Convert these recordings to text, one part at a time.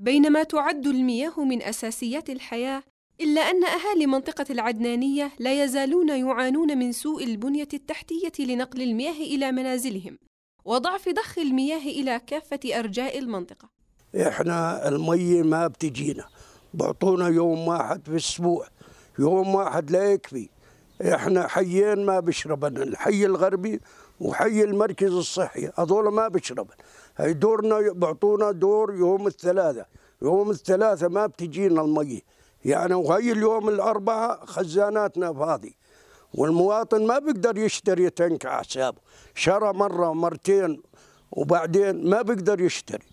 بينما تعد المياه من أساسيات الحياة إلا أن أهالي منطقة العدنانية لا يزالون يعانون من سوء البنية التحتية لنقل المياه إلى منازلهم وضعف ضخ المياه إلى كافة أرجاء المنطقة إحنا المية ما بتجينا بعطونا يوم واحد في الأسبوع يوم واحد لا يكفي احنا حيين ما بشربن الحي الغربي وحي المركز الصحي هذول ما بشربن هي دورنا بيعطونا دور يوم الثلاثة يوم الثلاثة ما بتجينا المي يعني وهي اليوم الأربعة خزاناتنا فاضي والمواطن ما بيقدر يشتري تنك على حسابه شرى مرة ومرتين وبعدين ما بيقدر يشتري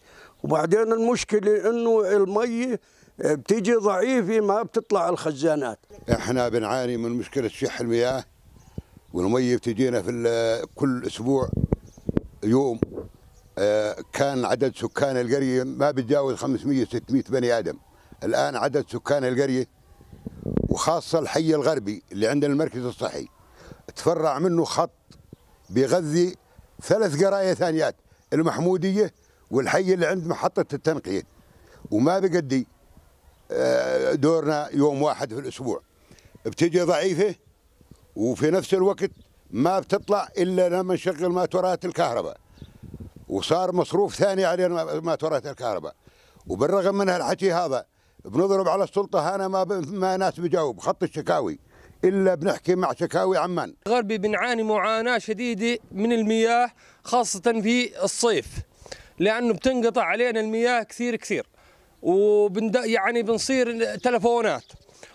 وبعدين المشكلة انه المي آه، بتيجي ضعيفه ما بتطلع الخزانات احنا بنعاني من مشكله شح المياه والمي بتجينا في كل اسبوع يوم آه، كان عدد سكان القريه ما بتجاوز 500 600 بني ادم الان عدد سكان القريه وخاصه الحي الغربي اللي عند المركز الصحي تفرع منه خط بيغذي ثلاث قرايه ثانيات المحموديه والحي اللي عند محطه التنقيه وما بقدي آه، دورنا يوم واحد في الأسبوع بتجي ضعيفة وفي نفس الوقت ما بتطلع إلا لما نشغل ماتورات الكهرباء وصار مصروف ثاني علينا ماتورات الكهرباء وبالرغم من هالحكي هذا بنضرب على السلطة أنا ما ب... ما ناس بجاوب خط الشكاوي إلا بنحكي مع شكاوي عمان غربي بنعاني معاناة شديدة من المياه خاصة في الصيف لأنه بتنقطع علينا المياه كثير كثير وبند يعني بنصير تلفونات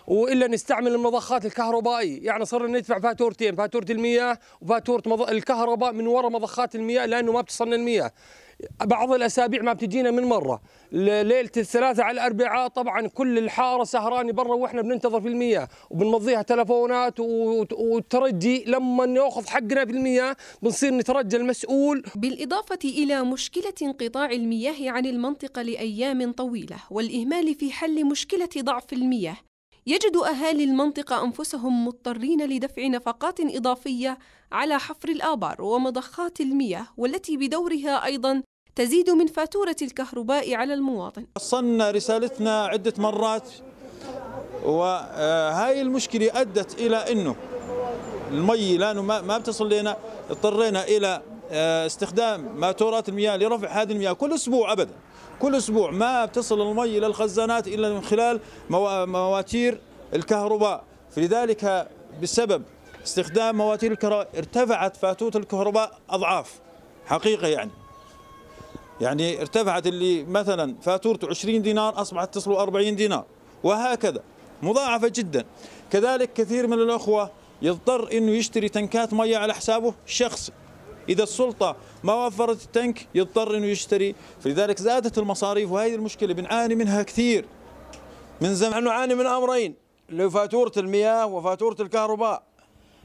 والا نستعمل المضخات الكهربائيه يعني صرنا ندفع فاتورتين فاتوره المياه وفاتوره مض... الكهرباء من وراء مضخات المياه لانه ما بتصلنا المياه بعض الاسابيع ما بتجينا من مره ليله الثلاثاء على الاربعاء طبعا كل الحاره سهرانه برا واحنا بننتظر في المياه وبنمضيها تلفونات وترجي لما ناخذ حقنا في المياه بنصير نترجى المسؤول بالاضافه الى مشكله انقطاع المياه عن المنطقه لايام طويله والاهمال في حل مشكله ضعف المياه يجد أهالي المنطقة أنفسهم مضطرين لدفع نفقات إضافية على حفر الآبار ومضخات المياه والتي بدورها أيضا تزيد من فاتورة الكهرباء على المواطن وصلنا رسالتنا عدة مرات وهاي المشكلة أدت إلى أنه المي لأنه ما بتصل لنا اضطرينا إلى آه، استخدام ماتورات المياه لرفع هذه المياه كل اسبوع ابدا كل اسبوع ما بتصل المي الى الخزانات الا من خلال مواتير الكهرباء فلذلك بسبب استخدام مواتير الكهرباء ارتفعت فاتوره الكهرباء اضعاف حقيقه يعني يعني ارتفعت اللي مثلا فاتورته 20 دينار اصبحت تصل 40 دينار وهكذا مضاعفه جدا كذلك كثير من الاخوه يضطر انه يشتري تنكات ميه على حسابه الشخصي إذا السلطة ما وفرت التنك يضطر أنه يشتري فلذلك زادت المصاريف وهذه المشكلة بنعاني منها كثير من زمان نعاني من أمرين لفاتورة المياه وفاتورة الكهرباء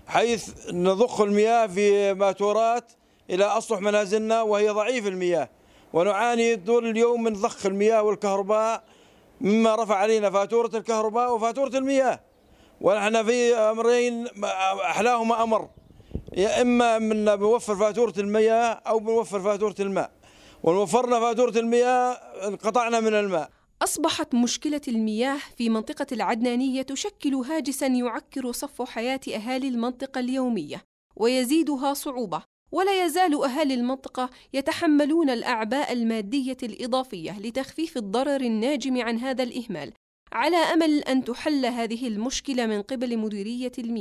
حيث نضخ المياه في ماتورات إلى أسطح منازلنا وهي ضعيف المياه ونعاني طول اليوم من ضخ المياه والكهرباء مما رفع علينا فاتورة الكهرباء وفاتورة المياه ونحن في أمرين أحلاهما أمر يا اما من بنوفر فاتوره المياه او بنوفر فاتوره الماء ونوفرنا فاتوره المياه انقطعنا من الماء أصبحت مشكلة المياه في منطقة العدنانية تشكل هاجسا يعكر صف حياة أهالي المنطقة اليومية ويزيدها صعوبة ولا يزال أهالي المنطقة يتحملون الأعباء المادية الإضافية لتخفيف الضرر الناجم عن هذا الإهمال على أمل أن تحل هذه المشكلة من قبل مديرية المياه